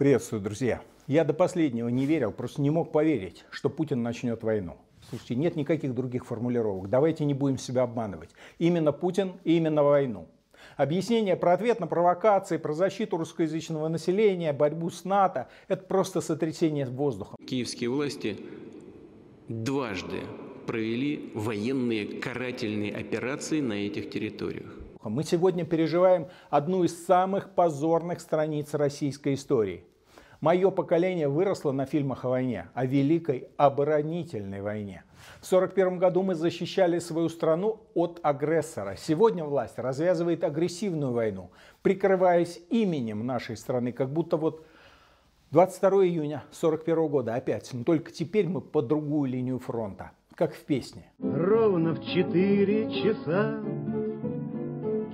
Приветствую, друзья. Я до последнего не верил, просто не мог поверить, что Путин начнет войну. Слушайте, нет никаких других формулировок. Давайте не будем себя обманывать. Именно Путин и именно войну. Объяснение про ответ на провокации, про защиту русскоязычного населения, борьбу с НАТО – это просто сотрясение воздуха. Киевские власти дважды провели военные карательные операции на этих территориях воздухом. Мы сегодня переживаем одну из самых позорных страниц российской истории. Мое поколение выросло на фильмах о войне, о великой оборонительной войне. В 1941 году мы защищали свою страну от агрессора. Сегодня власть развязывает агрессивную войну, прикрываясь именем нашей страны, как будто вот 22 июня 1941 года опять, но только теперь мы по другую линию фронта, как в песне. Ровно в 4 часа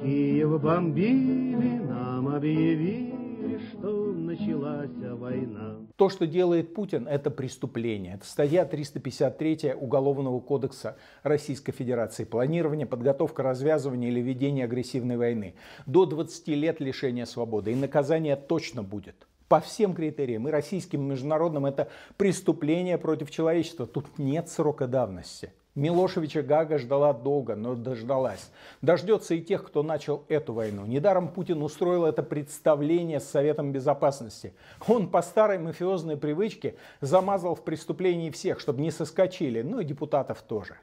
Киев бомбили, нам объявили, что началась война. То, что делает Путин, это преступление. Это статья 353 Уголовного кодекса Российской Федерации. Планирование, подготовка, развязывание или ведение агрессивной войны. До 20 лет лишения свободы. И наказание точно будет по всем критериям, и российским, и международным, это преступление против человечества. Тут нет срока давности. Милошевича Гага ждала долго, но дождалась. Дождется и тех, кто начал эту войну. Недаром Путин устроил это представление с Советом Безопасности. Он по старой мафиозной привычке замазал в преступлении всех, чтобы не соскочили, ну и депутатов тоже.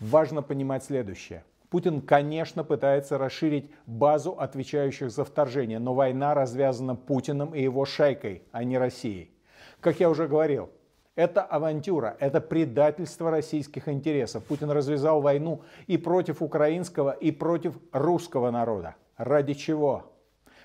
Важно понимать следующее. Путин, конечно, пытается расширить базу отвечающих за вторжение, но война развязана Путиным и его шайкой, а не Россией. Как я уже говорил, это авантюра, это предательство российских интересов. Путин развязал войну и против украинского, и против русского народа. Ради чего?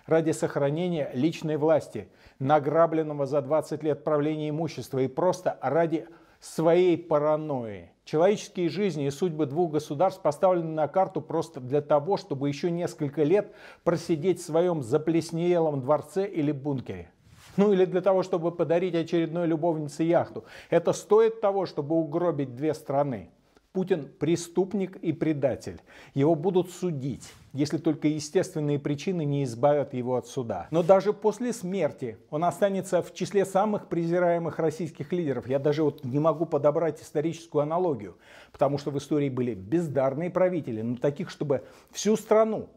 Ради сохранения личной власти, награбленного за 20 лет правления имущества и просто ради своей паранойи. Человеческие жизни и судьбы двух государств поставлены на карту просто для того, чтобы еще несколько лет просидеть в своем заплесневелом дворце или бункере ну или для того, чтобы подарить очередной любовнице яхту. Это стоит того, чтобы угробить две страны. Путин преступник и предатель. Его будут судить, если только естественные причины не избавят его от суда. Но даже после смерти он останется в числе самых презираемых российских лидеров. Я даже вот не могу подобрать историческую аналогию, потому что в истории были бездарные правители, но таких, чтобы всю страну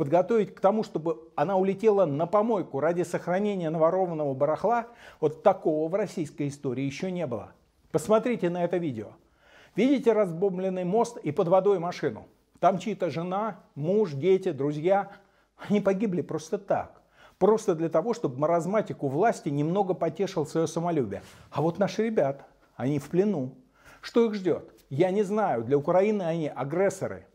подготовить к тому, чтобы она улетела на помойку ради сохранения наворованного барахла, вот такого в российской истории еще не было. Посмотрите на это видео. Видите разбомбленный мост и под водой машину? Там чьи-то жена, муж, дети, друзья. Они погибли просто так. Просто для того, чтобы маразматику власти немного потешил свое самолюбие. А вот наши ребята, они в плену. Что их ждет? Я не знаю. Для Украины они агрессоры.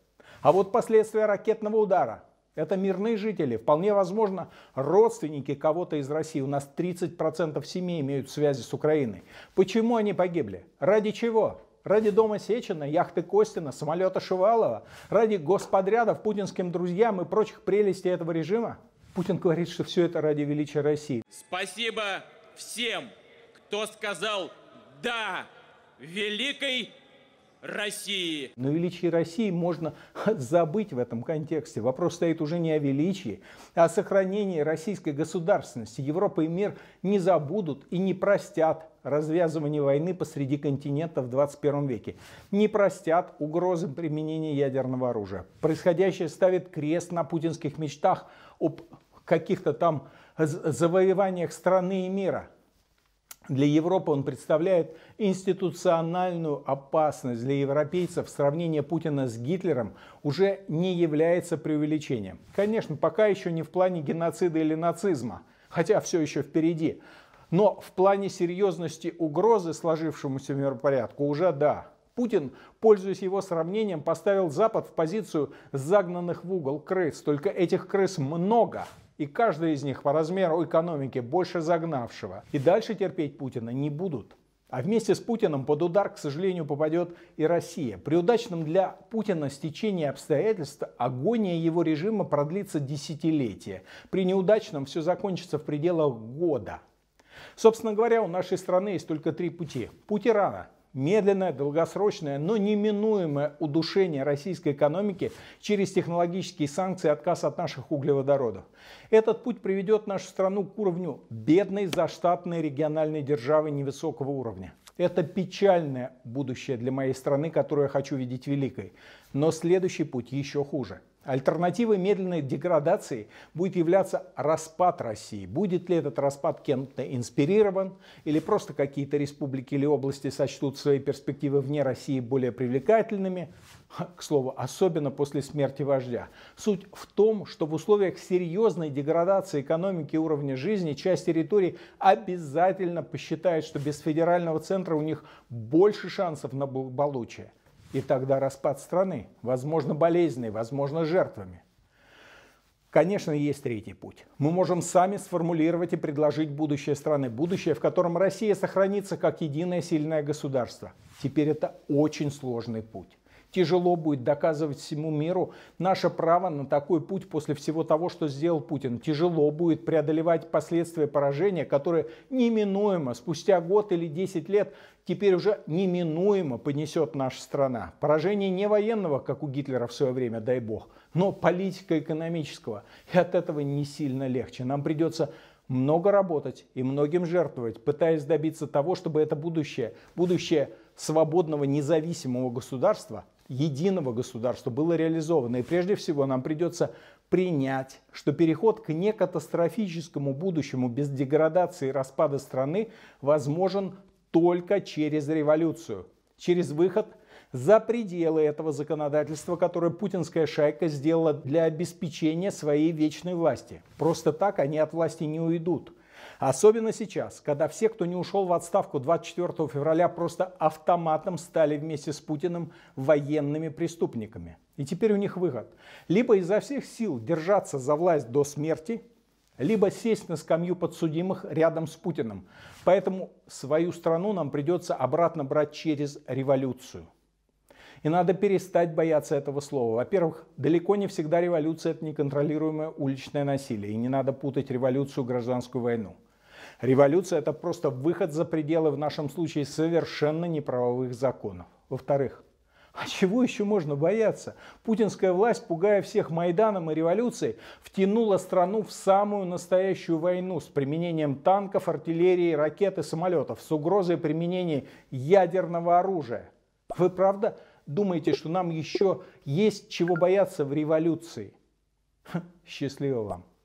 А вот последствия ракетного удара это мирные жители, вполне возможно, родственники кого-то из России. У нас 30% семей имеют связи с Украиной. Почему они погибли? Ради чего? Ради дома Сечина, яхты Костина, самолета Шувалова? Ради господрядов путинским друзьям и прочих прелестей этого режима? Путин говорит, что все это ради величия России. Спасибо всем, кто сказал «да» великой России. Но величие России можно забыть в этом контексте. Вопрос стоит уже не о величии, а о сохранении российской государственности. Европа и мир не забудут и не простят развязывание войны посреди континента в 21 веке. Не простят угрозы применения ядерного оружия. Происходящее ставит крест на путинских мечтах об каких-то там завоеваниях страны и мира. Для Европы он представляет институциональную опасность. Для европейцев сравнение Путина с Гитлером уже не является преувеличением. Конечно, пока еще не в плане геноцида или нацизма, хотя все еще впереди. Но в плане серьезности угрозы сложившемуся миропорядку уже да. Путин, пользуясь его сравнением, поставил Запад в позицию загнанных в угол крыс. Только этих крыс много, и каждый из них по размеру экономики больше загнавшего. И дальше терпеть Путина не будут. А вместе с Путиным под удар, к сожалению, попадет и Россия. При удачном для Путина стечении обстоятельств агония его режима продлится десятилетия. При неудачном все закончится в пределах года. Собственно говоря, у нашей страны есть только три пути. Путь Ирана – медленное, долгосрочное, но неминуемое удушение российской экономики через технологические санкции и отказ от наших углеводородов. Этот путь приведет нашу страну к уровню бедной заштатной региональной державы невысокого уровня. Это печальное будущее для моей страны, которую я хочу видеть великой. Но следующий путь еще хуже. Альтернативой медленной деградации будет являться распад России. Будет ли этот распад кем-то инспирирован, или просто какие-то республики или области сочтут свои перспективы вне России более привлекательными, к слову, особенно после смерти вождя. Суть в том, что в условиях серьезной деградации экономики и уровня жизни часть территорий обязательно посчитает, что без федерального центра у них больше шансов на благополучие. И тогда распад страны, возможно, болезненный, возможно, жертвами. Конечно, есть третий путь. Мы можем сами сформулировать и предложить будущее страны, будущее, в котором Россия сохранится как единое сильное государство. Теперь это очень сложный путь тяжело будет доказывать всему миру наше право на такой путь после всего того, что сделал Путин. Тяжело будет преодолевать последствия поражения, которые неминуемо спустя год или 10 лет теперь уже неминуемо понесет наша страна. Поражение не военного, как у Гитлера в свое время, дай бог, но политико-экономического. И от этого не сильно легче. Нам придется много работать и многим жертвовать, пытаясь добиться того, чтобы это будущее, будущее свободного независимого государства единого государства было реализовано. И прежде всего нам придется принять, что переход к некатастрофическому будущему без деградации и распада страны возможен только через революцию, через выход за пределы этого законодательства, которое путинская шайка сделала для обеспечения своей вечной власти. Просто так они от власти не уйдут. Особенно сейчас, когда все, кто не ушел в отставку 24 февраля, просто автоматом стали вместе с Путиным военными преступниками. И теперь у них выход. Либо изо всех сил держаться за власть до смерти, либо сесть на скамью подсудимых рядом с Путиным. Поэтому свою страну нам придется обратно брать через революцию. И надо перестать бояться этого слова. Во-первых, далеко не всегда революция – это неконтролируемое уличное насилие. И не надо путать революцию и гражданскую войну. Революция – это просто выход за пределы, в нашем случае, совершенно неправовых законов. Во-вторых, а чего еще можно бояться? Путинская власть, пугая всех Майданом и революцией, втянула страну в самую настоящую войну с применением танков, артиллерии, ракет и самолетов, с угрозой применения ядерного оружия. Вы правда думаете, что нам еще есть чего бояться в революции? Счастливо вам!